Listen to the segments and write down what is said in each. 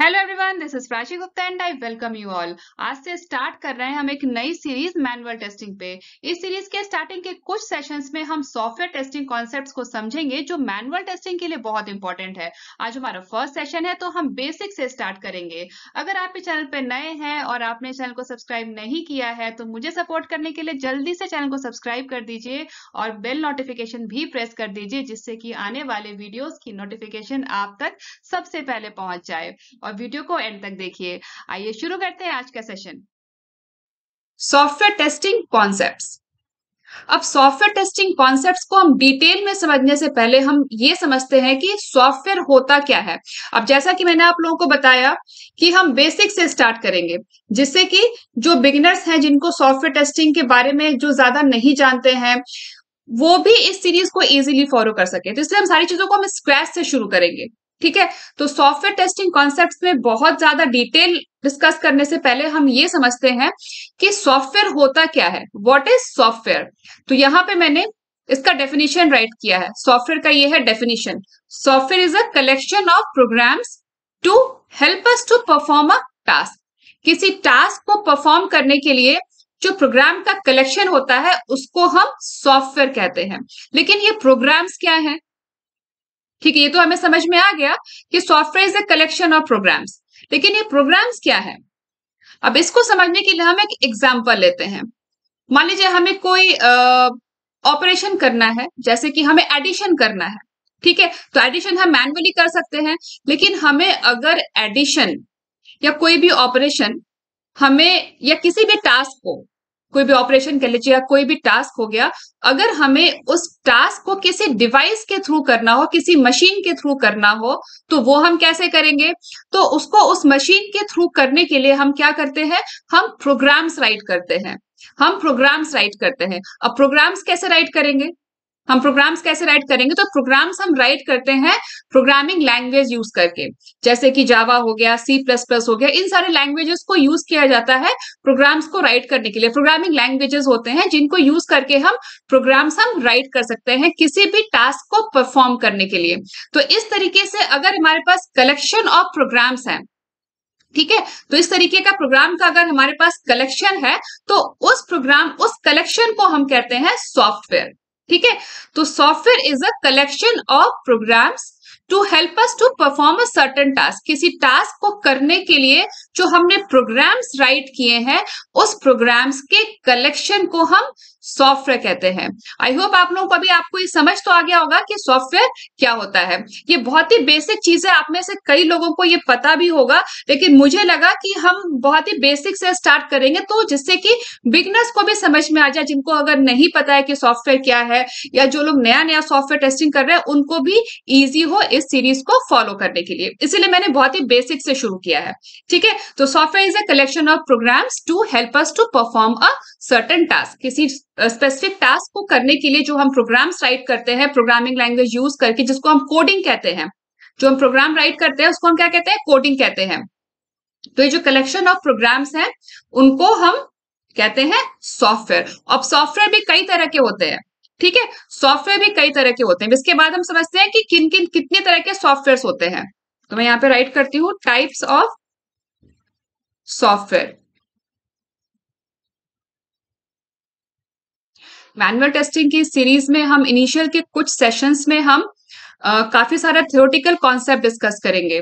hello everyone this is Prachi Gupta and I welcome you all आज से start कर रहे हैं हम एक नई सीरीज मैनुअल टेस्टिंग पे इस सीरीज के स्टार्टिंग के कुछ सेशंस में हम सॉफ्टवेयर टेस्टिंग कॉन्सेप्ट्स को समझेंगे जो मैनुअल टेस्टिंग के लिए बहुत इंपॉर्टेंट है आज हमारा फर्स्ट सेशन है तो हम बेसिक से स्टार्ट करेंगे अगर आपके चैनल पर नए हैं और आपने चैनल को सब्सक्राइब नहीं किया है तो मुझे सपोर्ट करने के लिए जल्दी से चैनल को सब्सक्राइब कर दीजिए और बेल नोटिफिकेशन भी प्रेस कर दीजिए जिससे कि आने वाले वीडियोज की नोटिफिकेशन आप तक सबसे पहले पहुंच जाए और वीडियो को एंड तक देखिए आइए शुरू करते हैं आज का सेशन सॉफ्टवेयर टेस्टिंग कॉन्सेप्ट्स अब सॉफ्टवेयर टेस्टिंग कॉन्सेप्ट्स को हम डिटेल में समझने से पहले हम ये समझते हैं कि सॉफ्टवेयर होता क्या है अब जैसा कि मैंने आप लोगों को बताया कि हम बेसिक से स्टार्ट करेंगे जिससे कि जो बिगिनर्स हैं जिनको सॉफ्टवेयर टेस्टिंग के बारे में जो ज्यादा नहीं जानते हैं वो भी इस सीरीज को इजीली फॉलो कर सके तो इसलिए हम सारी चीजों को हम स्क्रैच से शुरू करेंगे ठीक है तो सॉफ्टवेयर टेस्टिंग कॉन्सेप्ट में बहुत ज्यादा डिटेल डिस्कस करने से पहले हम ये समझते हैं कि सॉफ्टवेयर होता क्या है वॉट इज सॉफ्टवेयर तो यहाँ पे मैंने इसका डेफिनेशन राइट किया है सॉफ्टवेयर का ये है definition software is a collection of programs to help us to perform a task किसी टास्क को परफॉर्म करने के लिए जो प्रोग्राम का कलेक्शन होता है उसको हम सॉफ्टवेयर कहते हैं लेकिन ये प्रोग्राम्स क्या हैं ठीक है ये तो हमें समझ में आ गया कि software is a collection of programs लेकिन ये प्रोग्राम्स क्या है अब इसको समझने के लिए हम एक एग्जाम्पल लेते हैं मान लीजिए हमें कोई ऑपरेशन करना है जैसे कि हमें एडिशन करना है ठीक है तो एडिशन हम मैनुअली कर सकते हैं लेकिन हमें अगर एडिशन या कोई भी ऑपरेशन हमें या किसी भी टास्क को कोई भी ऑपरेशन कर लीजिए या कोई भी टास्क हो गया अगर हमें उस टास्क को किसी डिवाइस के थ्रू करना हो किसी मशीन के थ्रू करना हो तो वो हम कैसे करेंगे तो उसको उस मशीन के थ्रू करने के लिए हम क्या करते हैं हम प्रोग्राम्स राइट करते हैं हम प्रोग्राम्स राइट करते हैं अब प्रोग्राम्स कैसे राइट करेंगे हम प्रोग्राम्स कैसे राइट करेंगे तो प्रोग्राम्स हम राइट करते हैं प्रोग्रामिंग लैंग्वेज यूज करके जैसे कि जावा हो गया सी प्लस प्लस हो गया इन सारे लैंग्वेजेस को यूज किया जाता है प्रोग्राम्स को राइट करने के लिए प्रोग्रामिंग लैंग्वेजेस होते हैं जिनको यूज करके हम प्रोग्राम्स हम राइट कर सकते हैं किसी भी टास्क को परफॉर्म करने के लिए तो इस तरीके से अगर हमारे पास कलेक्शन ऑफ प्रोग्राम्स हैं ठीक है तो इस तरीके का प्रोग्राम का अगर हमारे पास कलेक्शन है तो उस प्रोग्राम उस कलेक्शन को हम कहते हैं सॉफ्टवेयर ठीक है तो software is a collection of programs to help us to perform a certain task किसी टास्क को करने के लिए जो हमने प्रोग्राम्स राइट किए हैं उस प्रोग्राम्स के कलेक्शन को हम सॉफ्टवेयर कहते हैं आई होप आप लोगों को अभी आपको ये समझ तो आ गया होगा कि सॉफ्टवेयर क्या होता है ये बहुत ही बेसिक चीज है आप में से कई लोगों को ये पता भी होगा लेकिन मुझे लगा कि हम बहुत ही बेसिक से स्टार्ट करेंगे तो जिससे कि बिगनर्स को भी समझ में आ जाए जिनको अगर नहीं पता है कि सॉफ्टवेयर क्या है या जो लोग नया नया सॉफ्टवेयर टेस्टिंग कर रहे हैं उनको भी ईजी हो इस सीरीज को फॉलो करने के लिए इसीलिए मैंने बहुत ही बेसिक से शुरू किया है ठीक है तो software is a collection of programs to help us to perform a certain task किसी स्पेसिफिक टास्क को करने के लिए जो हम प्रोग्राम्स राइट करते हैं प्रोग्रामिंग लैंग्वेज यूज करके जिसको हम कोडिंग कहते हैं जो हम प्रोग्राम राइट करते हैं उसको हम क्या कहते हैं कोडिंग कहते हैं तो ये जो कलेक्शन ऑफ प्रोग्राम्स हैं उनको हम कहते हैं सॉफ्टवेयर अब सॉफ्टवेयर भी कई तरह के होते हैं ठीक है सॉफ्टवेयर भी कई तरह के होते हैं इसके बाद हम समझते हैं कि किन किन कितने तरह के सॉफ्टवेयर होते हैं तो मैं यहाँ पे राइट करती हूँ types of software manual testing की सीरीज में हम इनिशियल के कुछ सेशंस में हम आ, काफी सारा थियोरटिकल कॉन्सेप्ट डिस्कस करेंगे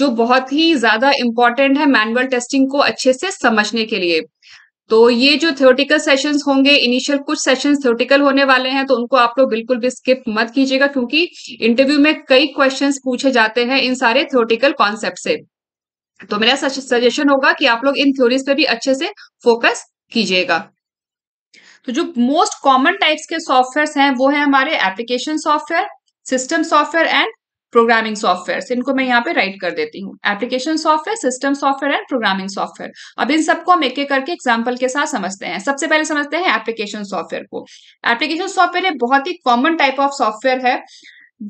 जो बहुत ही ज्यादा इंपॉर्टेंट है मैनुअल टेस्टिंग को अच्छे से समझने के लिए तो ये जो थियोरटिकल सेशंस होंगे इनिशियल कुछ सेशंस थियोरटिकल होने वाले हैं तो उनको आप लोग बिल्कुल भी स्किप मत कीजिएगा क्योंकि इंटरव्यू में कई क्वेश्चंस पूछे जाते हैं इन सारे थियोरटिकल कॉन्सेप्ट से तो मेरा सजेशन होगा कि आप लोग इन थ्योरीज पे भी अच्छे से फोकस कीजिएगा तो जो मोस्ट कॉमन टाइप्स के सॉफ्टवेयर हैं वो है हमारे application software system software and programming software इनको मैं यहाँ पे राइट कर देती हूँ application software system software and programming software अब इन सबको हम एक एक करके एग्जाम्पल के साथ समझते हैं सबसे पहले समझते हैं एप्लीकेशन सॉफ्टवेयर को एप्लीकेशन सॉफ्टवेयर एक बहुत ही कॉमन टाइप ऑफ सॉफ्टवेयर है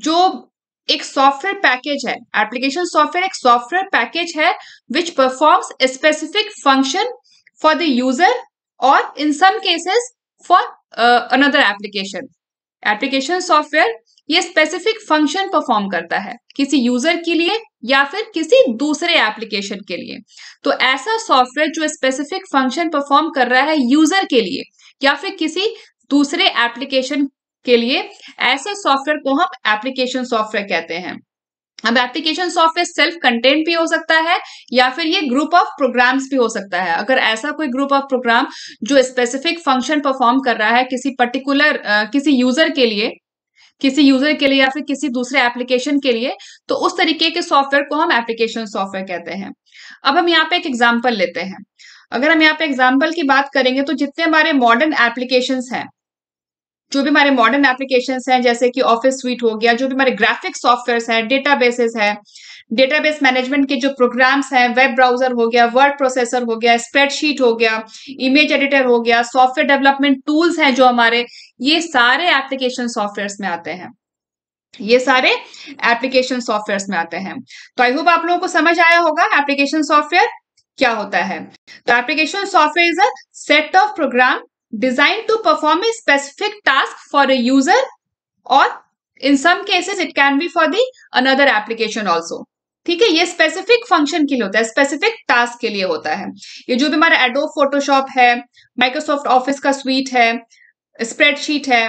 जो एक सॉफ्टवेयर पैकेज है एप्लीकेशन सॉफ्टवेयर एक सॉफ्टवेयर पैकेज है which performs specific function for the user और in some cases for another application application software ये स्पेसिफिक फंक्शन परफॉर्म करता है किसी यूजर के लिए या फिर किसी दूसरे एप्लीकेशन के लिए तो ऐसा सॉफ्टवेयर जो स्पेसिफिक फंक्शन परफॉर्म कर रहा है यूजर के लिए या फिर किसी दूसरे एप्लीकेशन के लिए ऐसे सॉफ्टवेयर को हम एप्लीकेशन सॉफ्टवेयर कहते हैं अब एप्लीकेशन सॉफ्टवेयर सेल्फ कंटेंट भी हो सकता है या फिर ये ग्रुप ऑफ प्रोग्राम्स भी हो सकता है अगर ऐसा कोई ग्रुप ऑफ प्रोग्राम जो स्पेसिफिक फंक्शन परफॉर्म कर रहा है किसी पर्टिकुलर किसी यूजर के लिए किसी यूजर के लिए या फिर किसी दूसरे एप्लीकेशन के लिए तो उस तरीके के सॉफ्टवेयर को हम एप्लीकेशन सॉफ्टवेयर कहते हैं अब हम यहाँ पे एक एग्जाम्पल लेते हैं अगर हम यहाँ पे एग्जाम्पल की बात करेंगे तो जितने हमारे मॉडर्न एप्लीकेशन हैं जो भी हमारे मॉडर्न एप्लीकेशन हैं जैसे कि ऑफिस स्वीट हो गया जो भी हमारे ग्राफिक सॉफ्टवेयर हैं डेटाबेसेस हैं डेटाबेस मैनेजमेंट के जो प्रोग्राम्स हैं वेब ब्राउजर हो गया वर्ड प्रोसेसर हो गया स्प्रेडशीट हो गया इमेज एडिटर हो गया सॉफ्टवेयर डेवलपमेंट टूल्स हैं जो हमारे ये सारे एप्लीकेशन सॉफ्टवेयर में आते हैं ये सारे एप्लीकेशन सॉफ्टवेयर में आते हैं तो आई होप आप लोगों को समझ आया होगा एप्लीकेशन सॉफ्टवेयर क्या होता है तो application software is a set of program designed to perform a specific task for a user or in some cases it can be for the another application also ठीक है ये स्पेसिफिक फंक्शन के लिए होता है स्पेसिफिक टास्क के लिए होता है ये जो भी हमारा एडो फोटोशॉप है माइक्रोसॉफ्ट ऑफिस का स्वीट है स्प्रेडशीट है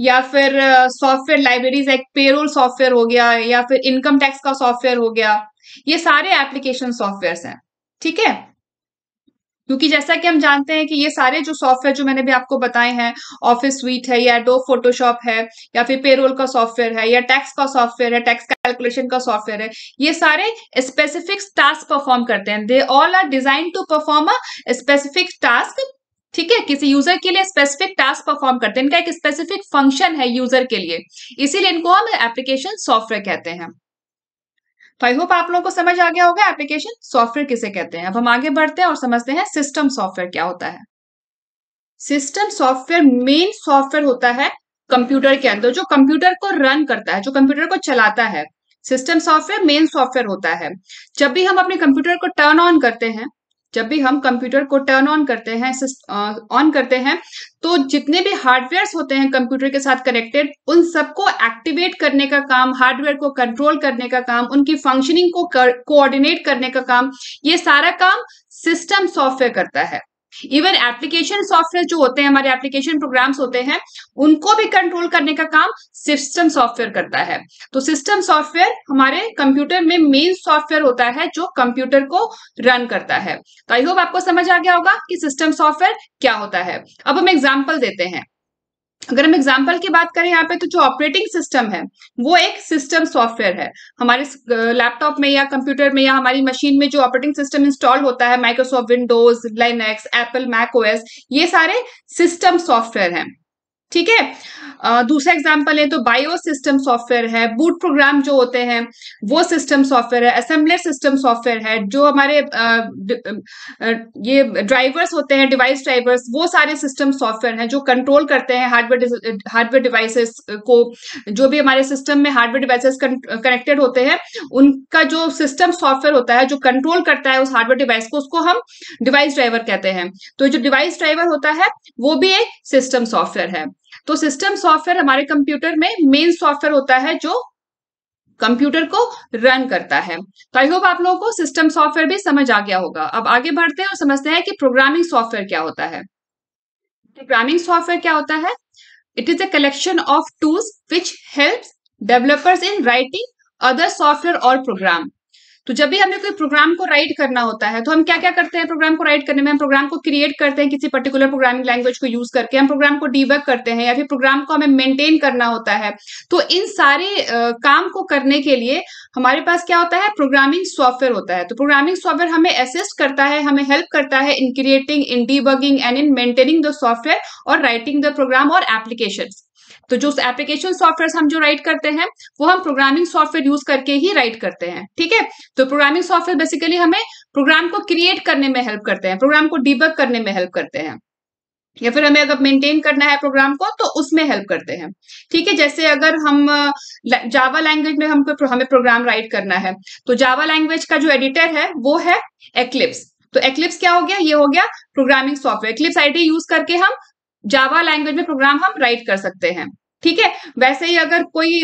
या फिर सॉफ्टवेयर लाइब्रेरीज एक पेरोल सॉफ्टवेयर हो गया या फिर इनकम टैक्स का सॉफ्टवेयर हो गया ये सारे एप्लीकेशन सॉफ्टवेयर हैं ठीक है क्योंकि जैसा कि हम जानते हैं कि ये सारे जो सॉफ्टवेयर जो मैंने भी आपको बताए हैं ऑफिस स्वीट है या डो फोटोशॉप है या फिर पेरोल का सॉफ्टवेयर है या टैक्स का सॉफ्टवेयर है टैक्स कैलकुलेशन का सॉफ्टवेयर है ये सारे स्पेसिफिक टास्क परफॉर्म करते हैं they all are design to perform a specific task ठीक है किसी यूजर के लिए स्पेसिफिक टास्क परफॉर्म करते हैं इनका एक स्पेसिफिक फंक्शन है यूजर के लिए इसीलिए इनको हम एप्लीकेशन सॉफ्टवेयर कहते हैं तो आई होप आप लोगों को समझ आ गया होगा एप्लीकेशन सॉफ्टवेयर किसे कहते हैं अब हम आगे बढ़ते हैं और समझते हैं सिस्टम सॉफ्टवेयर क्या होता है सिस्टम सॉफ्टवेयर मेन सॉफ्टवेयर होता है कंप्यूटर के अंदर जो कंप्यूटर को रन करता है जो कंप्यूटर को चलाता है सिस्टम सॉफ्टवेयर मेन सॉफ्टवेयर होता है जब भी हम अपने कंप्यूटर को टर्न ऑन करते हैं जब भी हम कंप्यूटर को टर्न ऑन करते हैं ऑन करते हैं तो जितने भी हार्डवेयर्स होते हैं कंप्यूटर के साथ कनेक्टेड उन सबको एक्टिवेट करने का काम हार्डवेयर को कंट्रोल करने का काम उनकी फंक्शनिंग को कोऑर्डिनेट करने का काम ये सारा काम सिस्टम सॉफ्टवेयर करता है इवन एप्लीकेशन सॉफ्टवेयर जो होते हैं हमारे एप्लीकेशन प्रोग्राम्स होते हैं उनको भी कंट्रोल करने का काम सिस्टम सॉफ्टवेयर करता है तो सिस्टम सॉफ्टवेयर हमारे कंप्यूटर में मेन सॉफ्टवेयर होता है जो कंप्यूटर को रन करता है तो आई होप आपको समझ आ गया होगा कि सिस्टम सॉफ्टवेयर क्या होता है अब हम एग्जाम्पल देते हैं अगर हम एग्जाम्पल की बात करें यहाँ पे तो जो ऑपरेटिंग सिस्टम है वो एक सिस्टम सॉफ्टवेयर है हमारे लैपटॉप में या कंप्यूटर में या हमारी मशीन में जो ऑपरेटिंग सिस्टम इंस्टॉल होता है Microsoft Windows Linux Apple Mac OS ये सारे सिस्टम सॉफ्टवेयर हैं ठीक है दूसरा एग्जाम्पल तो है तो बायो सिस्टम सॉफ्टवेयर है बूट प्रोग्राम जो होते हैं वो सिस्टम सॉफ्टवेयर है असेंबलर सिस्टम सॉफ्टवेयर है जो हमारे ये ड्राइवर्स होते हैं डिवाइस ड्राइवर्स वो सारे सिस्टम सॉफ्टवेयर हैं जो कंट्रोल करते हैं हार्डवेयर हार्डवेयर डिवाइसेस को जो भी हमारे सिस्टम में हार्डवेयर डिवाइसेस कनेक्टेड होते हैं उनका जो सिस्टम सॉफ्टवेयर होता है जो कंट्रोल करता है उस हार्डवेयर डिवाइस को उसको हम डिवाइस ड्राइवर कहते हैं तो जो डिवाइस ड्राइवर होता है वो भी एक सिस्टम सॉफ्टवेयर है तो सिस्टम सॉफ्टवेयर हमारे कंप्यूटर में मेन सॉफ्टवेयर होता है जो कंप्यूटर को रन करता है तो आई होप आप लोगों को सिस्टम सॉफ्टवेयर भी समझ आ गया होगा अब आगे बढ़ते हैं और समझते हैं कि प्रोग्रामिंग सॉफ्टवेयर क्या होता है प्रोग्रामिंग सॉफ्टवेयर क्या होता है it is a collection of tools which help developers in writing other software और प्रोग्राम तो जब भी हमें कोई प्रोग्राम को राइट करना होता है तो हम क्या क्या करते हैं प्रोग्राम को राइट करने में हम प्रोग्राम को क्रिएट करते हैं किसी पर्टिकुलर प्रोग्रामिंग लैंग्वेज को यूज करके हम प्रोग्राम को डिबग करते हैं या फिर प्रोग्राम को हमें मेंटेन करना होता है तो इन सारे काम को करने के लिए हमारे पास क्या होता है प्रोग्रामिंग सॉफ्टवेयर होता है तो प्रोग्रामिंग सॉफ्टवेयर हमें असिस्ट करता है हमें हेल्प करता है in creating in debugging and in maintaining the software और राइटिंग द प्रोग्राम और एप्लीकेशन तो जो एप्लीकेशन सॉफ्टवेयर हम जो राइट करते हैं वो हम प्रोग्रामिंग सॉफ्टवेयर यूज करके ही राइट करते हैं ठीक है तो प्रोग्रामिंग सॉफ्टवेयर बेसिकली हमें प्रोग्राम को क्रिएट करने में हेल्प करते हैं प्रोग्राम को डिबक करने में हेल्प करते हैं या फिर हमें अगर मेंटेन करना है प्रोग्राम को तो उसमें हेल्प करते हैं ठीक है जैसे अगर हम जावा लैंग्वेज में हमको हमें प्रोग्राम राइट करना है तो जावा लैंग्वेज का जो एडिटर है वो है एक्लिप्स तो एक्लिप्स क्या हो गया ये हो गया programming software Eclipse IDE use करके हम जावा लैंग्वेज में प्रोग्राम हम राइट कर सकते हैं ठीक है वैसे ही अगर कोई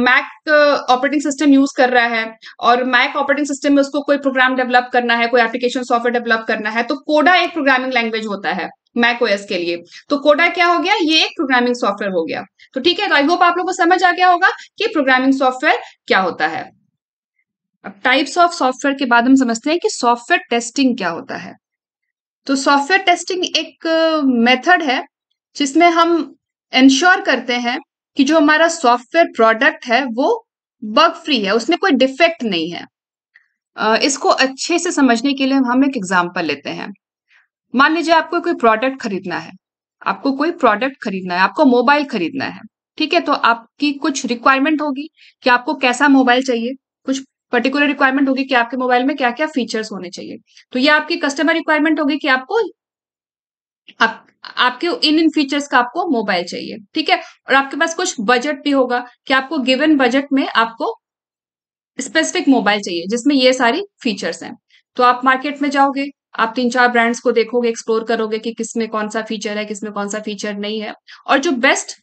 मैक ऑपरेटिंग सिस्टम यूज कर रहा है और मैक ऑपरेटिंग सिस्टम में उसको कोई प्रोग्राम डेवलप करना है कोई एप्लीकेशन सॉफ्टवेयर डेवलप करना है तो कोडा एक प्रोग्रामिंग लैंग्वेज होता है मैक ओएस के लिए तो कोडा क्या हो गया ये एक प्रोग्रामिंग सॉफ्टवेयर हो गया तो ठीक है तो आई होप आप लोग को समझ आ गया होगा कि प्रोग्रामिंग सॉफ्टवेयर क्या होता है अब टाइप्स ऑफ सॉफ्टवेयर के बाद हम समझते हैं कि सॉफ्टवेयर टेस्टिंग क्या होता है तो सॉफ्टवेयर टेस्टिंग एक मेथड है जिसमें हम इंश्योर करते हैं कि जो हमारा सॉफ्टवेयर प्रोडक्ट है वो बग फ्री है उसमें कोई डिफेक्ट नहीं है इसको अच्छे से समझने के लिए हम एक एग्जाम्पल लेते हैं मान लीजिए आपको कोई प्रोडक्ट खरीदना है आपको कोई प्रोडक्ट खरीदना है आपको मोबाइल खरीदना है ठीक है तो आपकी कुछ रिक्वायरमेंट होगी कि आपको कैसा मोबाइल चाहिए कुछ पर्टिकुलर रिक्वायरमेंट होगी कि आपके मोबाइल में क्या क्या फीचर्स होने चाहिए तो ये आपकी कस्टमर रिक्वायरमेंट होगी कि आपको आप आपके इन इन फीचर्स का आपको मोबाइल चाहिए ठीक है और आपके पास कुछ बजट भी होगा कि आपको गिवन बजट में आपको स्पेसिफिक मोबाइल चाहिए जिसमें ये सारी फीचर्स हैं तो आप मार्केट में जाओगे आप तीन चार ब्रांड्स को देखोगे एक्सप्लोर करोगे कि किसमें कौन सा फीचर है किसमें कौन सा फीचर नहीं है और जो बेस्ट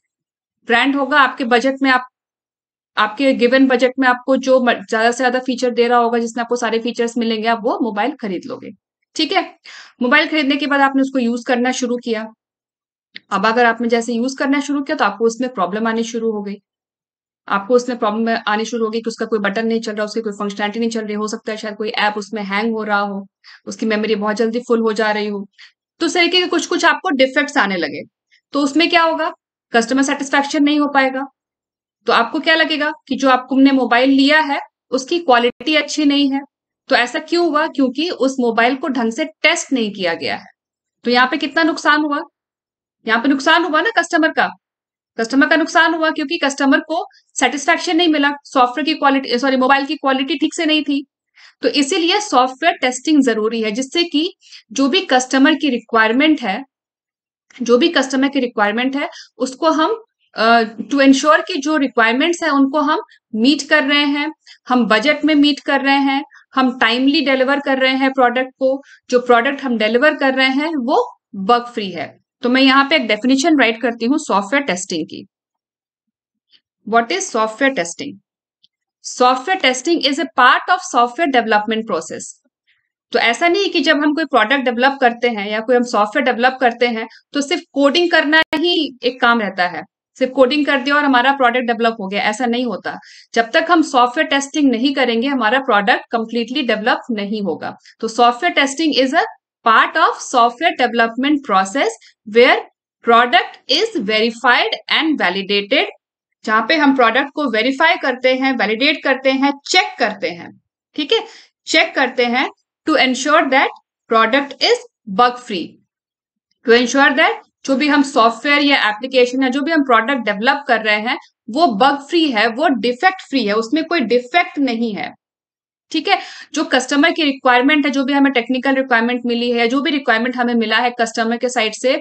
ब्रांड होगा आपके बजट में आप आपके गिवन बजट में आपको जो ज्यादा से ज्यादा फीचर दे रहा होगा जिसमें आपको सारे फीचर्स मिलेंगे आप वो मोबाइल खरीद लोगे ठीक है मोबाइल खरीदने के बाद आपने उसको यूज करना शुरू किया अब अगर आपने जैसे यूज करना शुरू किया तो आपको उसमें प्रॉब्लम आनी शुरू हो गई आपको उसमें प्रॉब्लम आनी शुरू हो गई कि उसका कोई बटन नहीं चल रहा उसकी कोई फंक्शनैलिटी नहीं चल रही हो सकता है शायद कोई ऐप उसमें हैंग हो रहा हो उसकी मेमोरी बहुत जल्दी फुल हो जा रही हो तो उस तरीके के कुछ कुछ आपको डिफेक्ट्स आने लगे तो उसमें क्या होगा कस्टमर सेटिस्फेक्शन नहीं हो पाएगा तो आपको क्या लगेगा कि जो आपने मोबाइल लिया है उसकी क्वालिटी अच्छी नहीं है तो ऐसा क्यों हुआ क्योंकि उस मोबाइल को ढंग से टेस्ट नहीं किया गया है तो यहाँ पे कितना नुकसान हुआ यहाँ पे नुकसान हुआ ना कस्टमर का कस्टमर का नुकसान हुआ क्योंकि कस्टमर को सेटिस्फेक्शन नहीं मिला सॉफ्टवेयर की क्वालिटी सॉरी मोबाइल की क्वालिटी ठीक से नहीं थी तो इसीलिए सॉफ्टवेयर टेस्टिंग जरूरी है जिससे कि जो भी कस्टमर की रिक्वायरमेंट है जो भी कस्टमर की रिक्वायरमेंट है उसको हम टू uh, इंश्योर की जो रिक्वायरमेंट्स है उनको हम मीट कर रहे हैं हम बजट में मीट कर रहे हैं हम टाइमली डिलीवर कर रहे हैं प्रोडक्ट को जो प्रोडक्ट हम डिलीवर कर रहे हैं वो बग फ्री है तो मैं यहाँ पे एक डेफिनेशन राइट करती हूँ सॉफ्टवेयर टेस्टिंग की what is software testing software testing is a part of software development process तो ऐसा नहीं है कि जब हम कोई प्रोडक्ट डेवलप करते हैं या कोई हम सॉफ्टवेयर डेवलप करते हैं तो सिर्फ कोडिंग करना ही एक काम रहता है सिर्फ कोडिंग कर दिया और हमारा प्रोडक्ट डेवलप हो गया ऐसा नहीं होता जब तक हम सॉफ्टवेयर टेस्टिंग नहीं करेंगे हमारा प्रोडक्ट कंप्लीटली डेवलप नहीं होगा तो software testing is a part of software development process where product is verified and validated जहां पे हम प्रोडक्ट को वेरीफाई करते हैं वैलिडेट करते हैं चेक करते हैं ठीक है चेक करते हैं to ensure that product is bug free to ensure that जो भी हम सॉफ्टवेयर या एप्लीकेशन या जो भी हम प्रोडक्ट डेवलप कर रहे हैं वो बग फ्री है वो डिफेक्ट फ्री है उसमें कोई डिफेक्ट नहीं है ठीक है जो कस्टमर की रिक्वायरमेंट है जो भी हमें टेक्निकल रिक्वायरमेंट मिली है जो भी रिक्वायरमेंट हमें मिला है कस्टमर के साइड से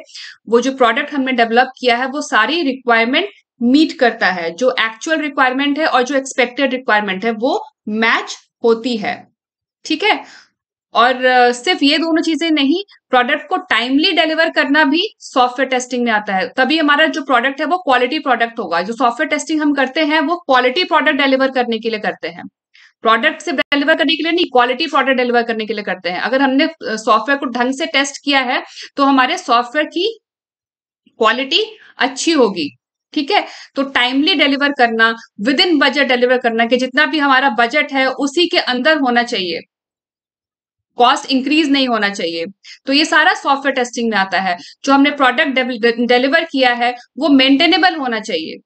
वो जो प्रोडक्ट हमने डेवलप किया है वो सारी रिक्वायरमेंट मीट करता है जो एक्चुअल रिक्वायरमेंट है और जो एक्सपेक्टेड रिक्वायरमेंट है वो मैच होती है ठीक है और सिर्फ ये दोनों चीजें नहीं प्रोडक्ट को टाइमली डिलीवर करना भी सॉफ्टवेयर टेस्टिंग में आता है तभी हमारा जो प्रोडक्ट है वो क्वालिटी प्रोडक्ट होगा जो सॉफ्टवेयर टेस्टिंग हम करते हैं वो क्वालिटी प्रोडक्ट डिलीवर करने के लिए करते हैं प्रोडक्ट से डिलीवर करने के लिए नहीं क्वालिटी प्रोडक्ट डिलीवर करने के लिए करते हैं अगर हमने सॉफ्टवेयर को ढंग से टेस्ट किया है तो हमारे सॉफ्टवेयर की क्वालिटी अच्छी होगी ठीक है तो टाइमली डिलीवर करना विद इन बजट डिलीवर करना कि जितना भी हमारा बजट है उसी के अंदर होना चाहिए कॉस्ट इंक्रीज नहीं होना चाहिए तो ये सारा सॉफ्टवेयर टेस्टिंग में आता है जो हमने प्रोडक्ट डिलीवर किया है वो मेंटेनेबल होना चाहिए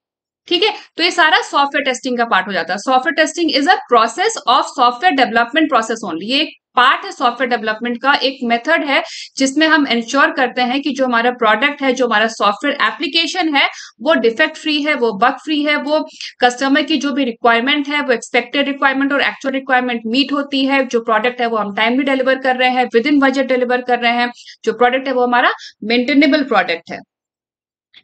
ठीक है तो ये सारा सॉफ्टवेयर टेस्टिंग का पार्ट हो जाता है software testing is a process of software development process only ये एक पार्ट है सॉफ्टवेयर डेवलपमेंट का एक मेथड है जिसमें हम इंश्योर करते हैं कि जो हमारा प्रोडक्ट है जो हमारा सॉफ्टवेयर एप्लीकेशन है वो डिफेक्ट फ्री है वो बग फ्री है वो कस्टमर की जो भी रिक्वायरमेंट है वो एक्सपेक्टेड रिक्वायरमेंट और एक्चुअल रिक्वायरमेंट मीट होती है जो प्रोडक्ट है वो हम टाइमली डिलीवर कर रहे हैं विद इन बजट डिलीवर कर रहे हैं जो प्रोडक्ट है वो हमारा मेंटेनेबल प्रोडक्ट है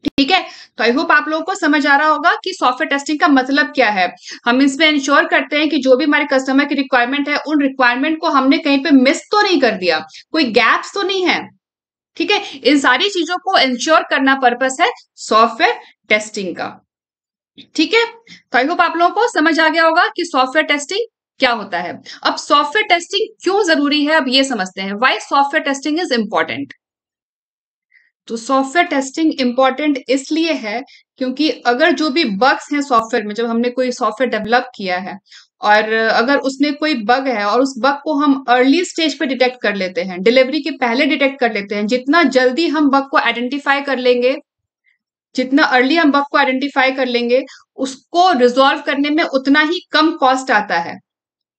ठीक है तो आई होप आप लोगों को समझ आ रहा होगा कि सॉफ्टवेयर टेस्टिंग का मतलब क्या है हम इसमें इंश्योर करते हैं कि जो भी हमारे कस्टमर की रिक्वायरमेंट है उन रिक्वायरमेंट को हमने कहीं पे मिस तो नहीं कर दिया कोई गैप्स तो नहीं है ठीक है इन सारी चीजों को इंश्योर करना पर्पस है सॉफ्टवेयर टेस्टिंग का ठीक है तो आई होप आप लोगों को समझ आ गया होगा कि सॉफ्टवेयर टेस्टिंग क्या होता है अब सॉफ्टवेयर टेस्टिंग क्यों जरूरी है अब ये समझते हैं why software testing is important तो सॉफ्टवेयर टेस्टिंग इम्पॉर्टेंट इसलिए है क्योंकि अगर जो भी बग्स हैं सॉफ्टवेयर में जब हमने कोई सॉफ्टवेयर डेवलप किया है और अगर उसमें कोई बग है और उस बग को हम अर्ली स्टेज पर डिटेक्ट कर लेते हैं डिलीवरी के पहले डिटेक्ट कर लेते हैं जितना जल्दी हम बग को आइडेंटिफाई कर लेंगे जितना अर्ली हम बग को आइडेंटिफाई कर लेंगे उसको रिजॉल्व करने में उतना ही कम कॉस्ट आता है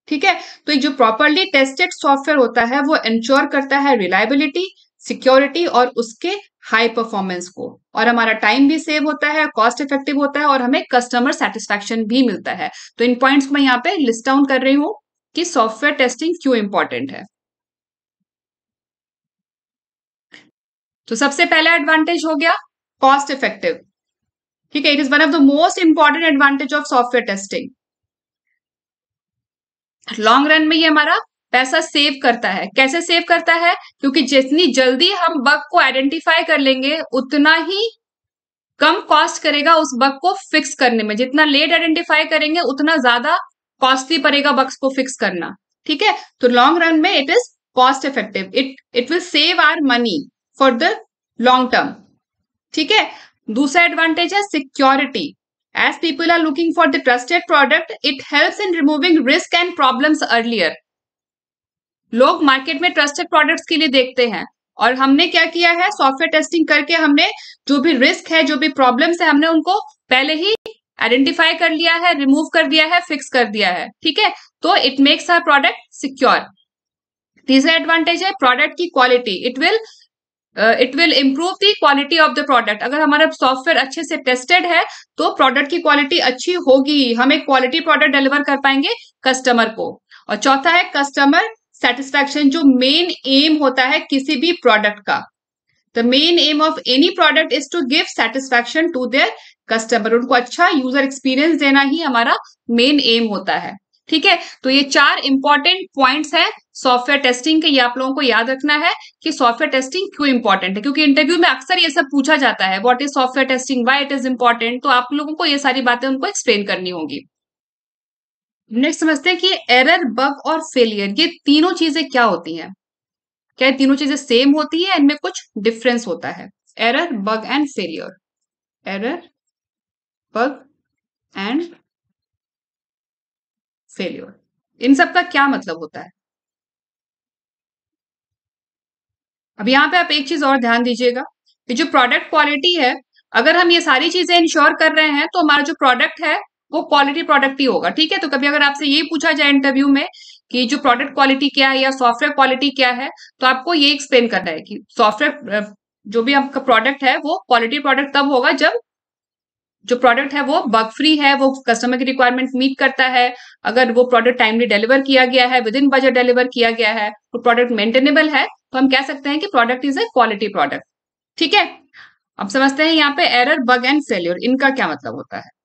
ठीक है तो जो प्रॉपरली टेस्टेड सॉफ्टवेयर होता है वो इंश्योर करता है रिलायबिलिटी सिक्योरिटी और उसके हाई परफॉर्मेंस को और हमारा टाइम भी सेव होता है कॉस्ट इफेक्टिव होता है और हमें कस्टमर सेटिस्फेक्शन भी मिलता है तो इन पॉइंट्स मैं यहाँ पे लिस्ट डाउन कर रही हूँ कि सॉफ्टवेयर टेस्टिंग क्यों इंपॉर्टेंट है तो सबसे पहला एडवांटेज हो गया कॉस्ट इफेक्टिव ठीक है it is one of the most important advantage of software testing long run में ये हमारा पैसा सेव करता है कैसे सेव करता है क्योंकि जितनी जल्दी हम बग को आइडेंटिफाई कर लेंगे उतना ही कम कॉस्ट करेगा उस बग को फिक्स करने में जितना लेट आइडेंटिफाई करेंगे उतना ज्यादा कॉस्टली पड़ेगा बग्स को फिक्स करना ठीक है तो लॉन्ग रन में it is cost effective it it will save our money for the long term ठीक है दूसरा एडवांटेज है security as people are looking for the trusted product it help in removing risk and problem earlier लोग market में trusted products के लिए देखते हैं और हमने क्या किया है सॉफ्टवेयर टेस्टिंग करके हमने जो भी रिस्क है जो भी प्रॉब्लम्स है हमने उनको पहले ही आइडेंटिफाई कर लिया है रिमूव कर दिया है फिक्स कर दिया है ठीक है तो it makes our product secure तीसरा एडवांटेज है प्रोडक्ट की quality it will it will improve the quality of the product अगर हमारा सॉफ्टवेयर अच्छे से टेस्टेड है तो प्रोडक्ट की क्वालिटी अच्छी होगी हम एक क्वालिटी प्रोडक्ट डिलीवर कर पाएंगे कस्टमर को और चौथा है कस्टमर सेटिस्फैक्शन जो मेन एम होता है किसी भी प्रोडक्ट का the main aim of any product is to give satisfaction to their customer उनको अच्छा यूजर एक्सपीरियंस देना ही हमारा मेन एम होता है ठीक है तो ये चार इंपॉर्टेंट पॉइंट्स है सॉफ्टवेयर टेस्टिंग के ये आप लोगों को याद रखना है कि सॉफ्टवेयर टेस्टिंग क्यों इंपॉर्टेंट है क्योंकि इंटरव्यू में अक्सर ये सब पूछा जाता है what is software testing why it is important तो आप लोगों को ये सारी बातें उनको एक्सप्लेन करनी होगी नेक्स्ट समझते हैं कि एरर बग और फेलियर ये तीनों चीजें क्या होती हैं क्या तीनों चीजें सेम होती है इनमें कुछ डिफरेंस होता है error bug and failure error bug and failure इन सब का क्या मतलब होता है अब यहां पे आप एक चीज और ध्यान दीजिएगा कि जो प्रोडक्ट क्वालिटी है अगर हम ये सारी चीजें इंश्योर कर रहे हैं तो हमारा जो प्रोडक्ट है वो क्वालिटी प्रोडक्ट ही होगा ठीक है तो कभी अगर आपसे ये पूछा जाए इंटरव्यू में कि जो प्रोडक्ट क्वालिटी क्या है या सॉफ्टवेयर क्वालिटी क्या है तो आपको ये एक्सप्लेन करना है कि सॉफ्टवेयर जो भी आपका प्रोडक्ट है वो क्वालिटी प्रोडक्ट तब होगा जब जो प्रोडक्ट है वो बग फ्री है वो कस्टमर की रिक्वायरमेंट मीट करता है अगर वो प्रोडक्ट टाइमली डिलीवर किया गया है विद इन बजट डिलीवर किया गया है तो प्रोडक्ट मेंटेनेबल है तो हम कह सकते हैं कि product is a quality product ठीक है अब समझते हैं यहाँ पे एरर बग एंड फेल्यूर इनका क्या मतलब होता है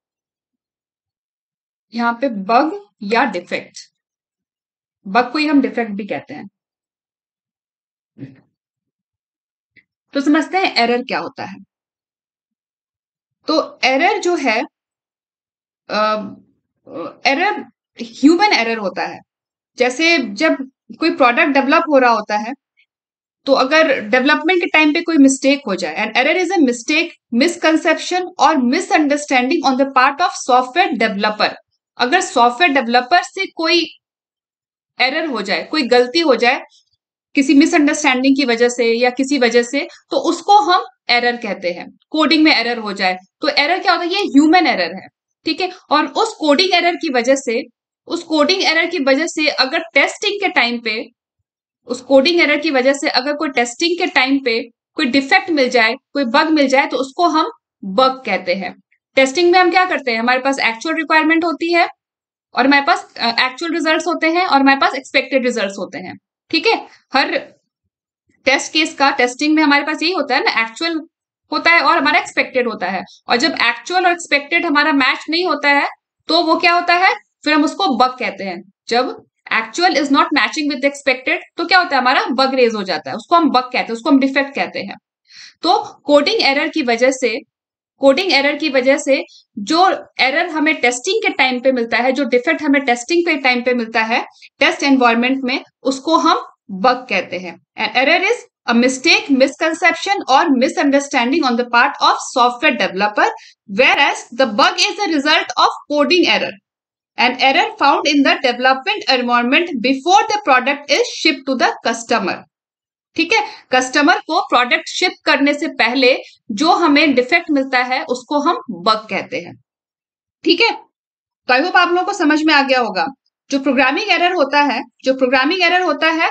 यहाँ पे बग या डिफेक्ट बग को ही हम डिफेक्ट भी कहते हैं तो समझते हैं एरर क्या होता है तो एरर जो है एरर ह्यूमन एरर होता है जैसे जब कोई प्रोडक्ट डेवलप हो रहा होता है तो अगर डेवलपमेंट के टाइम पे कोई मिस्टेक हो जाए and error is a mistake misconception और misunderstanding on the part of software developer अगर सॉफ्टवेयर डेवलपर से कोई एरर हो जाए कोई गलती हो जाए किसी मिसअंडरस्टैंडिंग की वजह से या किसी वजह से तो उसको हम एरर कहते हैं कोडिंग में एरर हो जाए तो एरर क्या होता है ये ह्यूमन एरर है ठीक है और उस कोडिंग एरर की वजह से उस कोडिंग एरर की वजह से अगर टेस्टिंग के टाइम पे उस कोडिंग एरर की वजह से अगर कोई टेस्टिंग के टाइम पे कोई डिफेक्ट मिल जाए कोई बग मिल जाए तो उसको हम बग कहते हैं टेस्टिंग में हम क्या करते हैं हमारे पास एक्चुअल रिक्वायरमेंट होती है और हमारे पास एक्चुअल रिजल्ट होते हैं और हमारे पास एक्सपेक्टेड रिजल्ट होते हैं ठीक है हर टेस्ट केस का टेस्टिंग में हमारे पास यही होता है ना एक्चुअल होता है और हमारा एक्सपेक्टेड होता है और जब एक्चुअल और एक्सपेक्टेड हमारा मैच नहीं होता है तो वो क्या होता है फिर हम उसको बग कहते हैं जब actual is not matching with expected तो क्या होता है हमारा बग रेज हो जाता है उसको हम बग कहते हैं उसको हम डिफेक्ट कहते हैं तो कोडिंग एरर की वजह से कोडिंग एरर की वजह से जो एरर हमें टेस्टिंग के टाइम पे मिलता है जो डिफेक्ट हमें टेस्टिंग के टाइम पे मिलता है टेस्ट एनवायरमेंट में उसको हम बग कहते हैं and error is a mistake misconception और misunderstanding on the part of software developer whereas the bug is the result of coding error and error found in the development environment before the product is ship to the customer ठीक है customer को product ship करने से पहले जो हमें defect मिलता है उसको हम बग कहते हैं ठीक है तो आई होप आप लोगों को समझ में आ गया होगा जो प्रोग्रामिंग एरर होता है जो प्रोग्रामिंग एरर होता है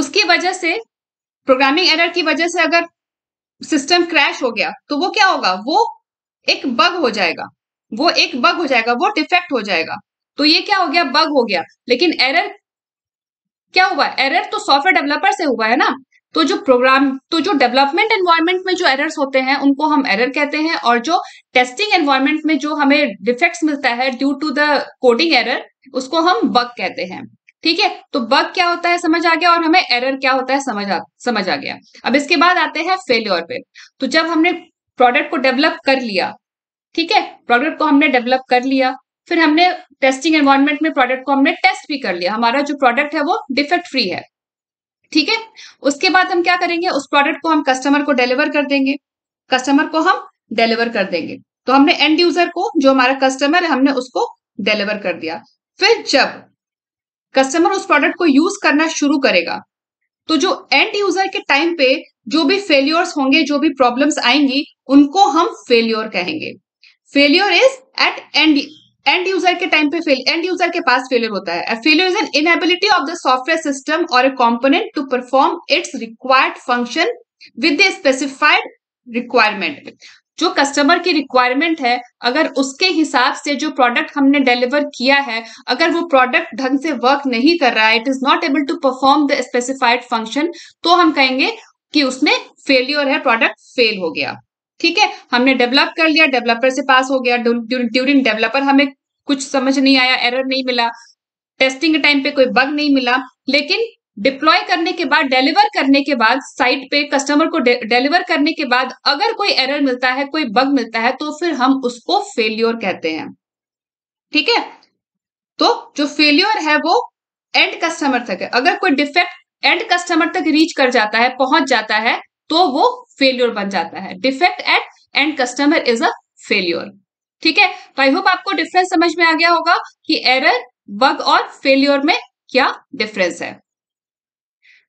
उसकी वजह से प्रोग्रामिंग एरर की वजह से अगर सिस्टम क्रैश हो गया तो वो क्या होगा वो एक बग हो जाएगा वो एक बग हो जाएगा वो डिफेक्ट हो जाएगा तो ये क्या हो गया बग हो गया लेकिन एरर क्या हुआ एरर तो सॉफ्टवेयर डेवलपर से हुआ है ना तो जो प्रोग्राम तो जो डेवलपमेंट एनवायरमेंट में जो एरर्स होते हैं उनको हम एरर कहते हैं और जो टेस्टिंग एनवायरमेंट में जो हमें डिफेक्ट्स मिलता है due to the coding error उसको हम बग कहते हैं ठीक है तो बग क्या होता है समझ आ गया और हमें एरर क्या होता है समझ आ समझ आ गया अब इसके बाद आते हैं फेल्योर पे तो जब हमने प्रोडक्ट को डेवलप कर लिया ठीक है प्रोडक्ट को हमने डेवलप कर लिया फिर हमने टेस्टिंग एनवायरमेंट में प्रोडक्ट को हमने टेस्ट भी कर लिया हमारा जो प्रोडक्ट है वो डिफेक्ट फ्री है ठीक है उसके बाद हम क्या करेंगे उस प्रोडक्ट को हम कस्टमर को डिलीवर कर देंगे कस्टमर को हम डिलीवर कर देंगे तो हमने एंड यूजर को जो हमारा कस्टमर है हमने उसको डिलीवर कर दिया फिर जब कस्टमर उस प्रोडक्ट को यूज करना शुरू करेगा तो जो एंड यूजर के टाइम पे जो भी फेल्योर्स होंगे जो भी प्रॉब्लम्स आएंगी उनको हम फेल्योर कहेंगे failure is at end end user के टाइम पे फेल एंड यूजर के पास फेलियर होता है failure is an inability of the software system और a component to perform its required function with the specified requirement जो customer की requirement है अगर उसके हिसाब से जो प्रोडक्ट हमने डिलीवर किया है अगर वो प्रोडक्ट ढंग से वर्क नहीं कर रहा है it is not able to perform the specified function तो हम कहेंगे कि उसमें फेलियर है प्रोडक्ट फेल हो गया ठीक है हमने डेवलप कर लिया डेवलपर से पास हो गया ड्यूरिंग डेवलपर हमें कुछ समझ नहीं आया एरर नहीं मिला टेस्टिंग के टाइम पे कोई बग नहीं मिला लेकिन डिप्लॉय करने के बाद डिलीवर करने के बाद साइट पे कस्टमर को डिलीवर करने के बाद अगर कोई एरर मिलता है कोई बग मिलता है तो फिर हम उसको फेल्योर कहते हैं ठीक है तो जो फेल्योर है वो एंड कस्टमर तक है अगर कोई डिफेक्ट एंड कस्टमर तक रीच कर जाता है पहुंच जाता है तो वो फेल्योर बन जाता है defect at end customer is a failure ठीक है तो आई होप आपको डिफरेंस समझ में आ गया होगा कि एरर बग और फेल्योर में क्या डिफरेंस है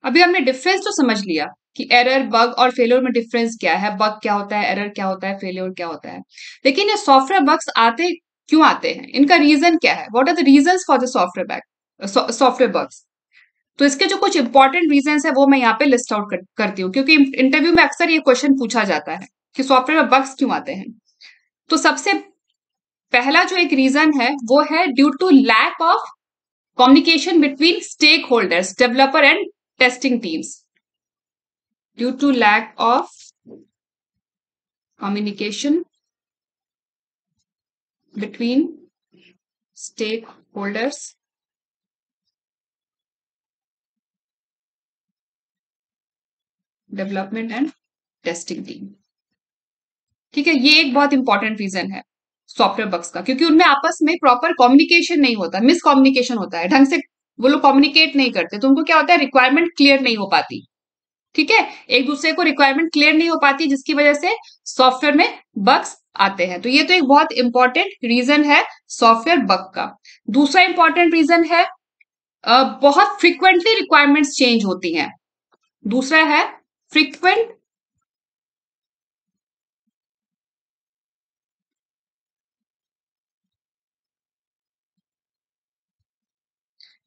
अभी हमने डिफरेंस तो समझ लिया कि एरर बग और फेल्योर में डिफरेंस क्या है बग क्या होता है एरर क्या होता है फेल्योर क्या होता है लेकिन ये सॉफ्टवेयर बग्स आते क्यों आते हैं इनका रीजन क्या है what are the reason for the software bug software bugs तो इसके जो कुछ इंपॉर्टेंट रीजन है वो मैं यहाँ पे लिस्ट आउट कर, करती हूँ क्योंकि इंटरव्यू में अक्सर ये क्वेश्चन पूछा जाता है कि सॉफ्टवेयर में बग्स क्यों आते हैं तो सबसे पहला जो एक रीजन है वो है due to lack of communication between stakeholders developer and testing teams due to lack of communication stakeholders development and testing team ठीक है ये एक बहुत इंपॉर्टेंट रीजन है सॉफ्टवेयर बग्स का क्योंकि उनमें आपस में प्रॉपर कम्युनिकेशन नहीं होता मिस कम्युनिकेशन होता है ढंग से वो लोग कम्युनिकेट नहीं करते तो उनको क्या होता है रिक्वायरमेंट क्लियर नहीं हो पाती ठीक है एक दूसरे को रिक्वायरमेंट क्लियर नहीं हो पाती जिसकी वजह से सॉफ्टवेयर में बग्स आते हैं तो ये तो एक बहुत इंपॉर्टेंट रीजन है सॉफ्टवेयर बग का दूसरा इंपॉर्टेंट रीजन है बहुत फ्रिक्वेंटली रिक्वायरमेंट्स चेंज होती हैं दूसरा है frequent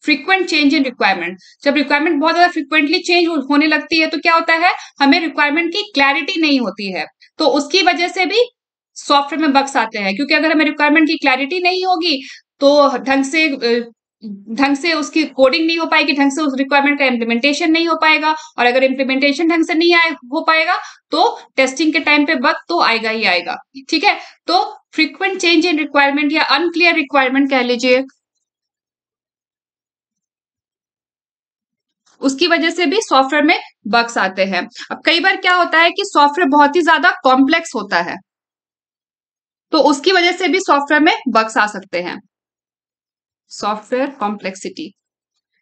frequent change in requirement जब रिक्वायरमेंट बहुत ज्यादा फ्रीक्वेंटली चेंज होने लगती है तो क्या होता है हमें रिक्वायरमेंट की क्लैरिटी नहीं होती है तो उसकी वजह से भी सॉफ्टवेयर में बक्स आते हैं क्योंकि अगर हमें रिक्वायरमेंट की क्लैरिटी नहीं होगी तो ढंग से ढंग से उसकी कोडिंग नहीं हो पाएगी ढंग से उस रिक्वायरमेंट का इम्प्लीमेंटेशन नहीं हो पाएगा और अगर इम्प्लीमेंटेशन ढंग से नहीं आए हो पाएगा तो टेस्टिंग के टाइम पे वक्त तो आएगा ही आएगा ठीक है तो फ्रीक्वेंट चेंज इन रिक्वायरमेंट या अनक्लियर रिक्वायरमेंट कह लीजिए उसकी वजह से भी सॉफ्टवेयर में बग्स आते हैं अब कई बार क्या होता है कि सॉफ्टवेयर बहुत ही ज्यादा कॉम्प्लेक्स होता है तो उसकी वजह से भी सॉफ्टवेयर में बग्स आ सकते हैं सॉफ्टवेयर कॉम्प्लेक्सिटी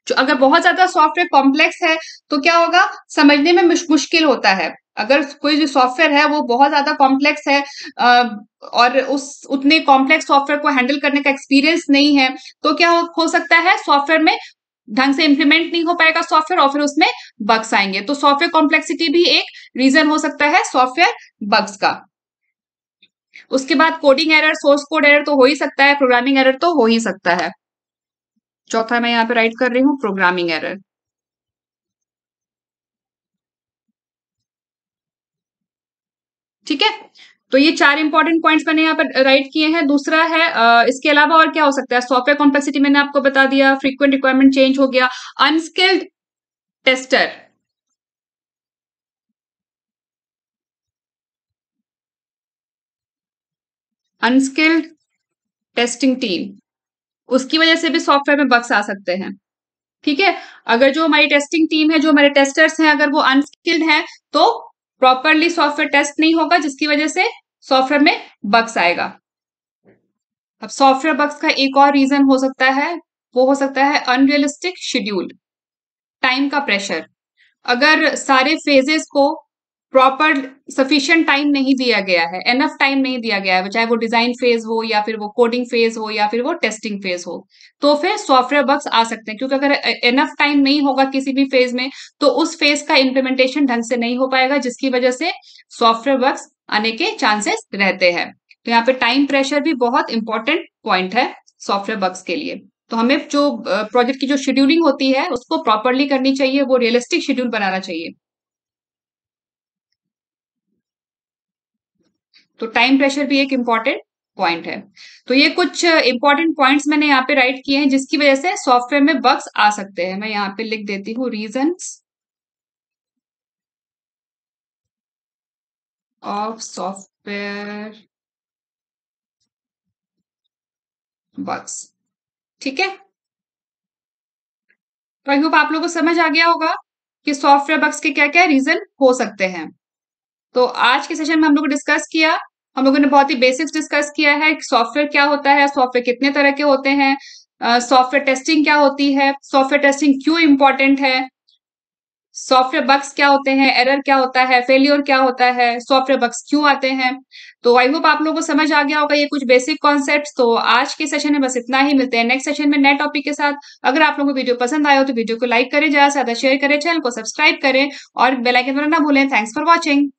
जो अगर बहुत ज्यादा सॉफ्टवेयर कॉम्प्लेक्स है तो क्या होगा समझने में मुश्किल होता है अगर कोई जो सॉफ्टवेयर है वो बहुत ज्यादा कॉम्प्लेक्स है और उस उतने कॉम्प्लेक्स सॉफ्टवेयर को हैंडल करने का एक्सपीरियंस नहीं है तो क्या हो सकता है सॉफ्टवेयर में ढंग से इंप्लीमेंट नहीं हो पाएगा सॉफ्टवेयर और फिर उसमें बग्स आएंगे तो सॉफ्टवेयर कॉम्प्लेक्सिटी भी एक रीजन हो सकता है सॉफ्टवेयर बग्स का उसके बाद coding error source code error तो हो ही सकता है प्रोग्रामिंग एरर तो हो ही सकता है चौथा मैं यहाँ पे राइट कर रही हूँ प्रोग्रामिंग एरर ठीक है तो ये चार इंपॉर्टेंट पॉइंट्स मैंने यहाँ पर राइट किए हैं दूसरा है इसके अलावा और क्या हो सकता है सॉफ्टवेयर कॉम्प्लेक्सिटी मैंने आपको बता दिया फ्रीक्वेंट रिक्वायरमेंट चेंज हो गया unskilled tester unskilled testing team उसकी वजह से भी सॉफ्टवेयर में बक्स आ सकते हैं ठीक है अगर जो हमारी टेस्टिंग टीम है जो हमारे टेस्टर्स हैं अगर वो अनस्किल्ड हैं तो प्रॉपरली सॉफ्टवेयर टेस्ट नहीं होगा जिसकी वजह से सॉफ्टवेयर में बक्स आएगा अब सॉफ्टवेयर बक्स का एक और रीजन हो सकता है वो हो सकता है अनरियलिस्टिक शेड्यूल टाइम का प्रेशर अगर सारे फेजेस को प्रॉपर सफिशियंट टाइम नहीं दिया गया है एनफ टाइम नहीं दिया गया है चाहे वो डिजाइन फेज हो या फिर वो कोडिंग फेज हो या फिर वो टेस्टिंग फेज हो तो फिर सॉफ्टवेयर बग्स आ सकते हैं क्योंकि अगर एनफ टाइम नहीं होगा किसी भी फेज में तो उस फेज का इम्प्लीमेंटेशन ढंग से नहीं हो पाएगा जिसकी वजह से सॉफ्टवेयर बग्स आने के चांसेस रहते हैं तो यहाँ पे टाइम प्रेशर भी बहुत इंपॉर्टेंट पॉइंट है सॉफ्टवेयर बग्स के लिए तो हमें जो प्रोजेक्ट की जो शेड्यूलिंग होती है उसको प्रॉपरली करनी चाहिए वो रियलिस्टिक शेड्यूल बनाना चाहिए तो टाइम प्रेशर भी एक इंपॉर्टेंट पॉइंट है तो ये कुछ इंपॉर्टेंट uh, पॉइंट्स मैंने यहाँ पे राइट किए हैं जिसकी वजह से सॉफ्टवेयर में बग्स आ सकते हैं मैं यहाँ पे लिख देती हूँ रीजन ऑफ सॉफ्टवेयर बग्स ठीक है तो आई होप आप लोगों को समझ आ गया होगा कि सॉफ्टवेयर बग्स के क्या क्या रीजन हो सकते हैं तो आज के सेशन में हम लोग डिस्कस किया हम लोगों ने बहुत ही बेसिक्स डिस्कस किया है सॉफ्टवेयर क्या होता है सॉफ्टवेयर कितने तरह के होते हैं सॉफ्टवेयर टेस्टिंग क्या होती है सॉफ्टवेयर टेस्टिंग क्यों इम्पोर्टेंट है सॉफ्टवेयर बग्स क्या होते हैं एरर क्या होता है फेलियर क्या होता है सॉफ्टवेयर बग्स क्यों आते हैं तो आई होप आप लोगों को समझ आ गया होगा ये कुछ बेसिक कॉन्सेप्ट तो आज के सेशन में बस इतना ही मिलते हैं नेक्स्ट सेशन में नए टॉपिक के साथ अगर आप लोगों को वीडियो पसंद आया हो तो वीडियो को लाइक करें ज्यादा से ज्यादा शेयर करें चैनल को सब्सक्राइब करें और बेलाइकन बना ना भूलें थैंक्स फॉर वॉचिंग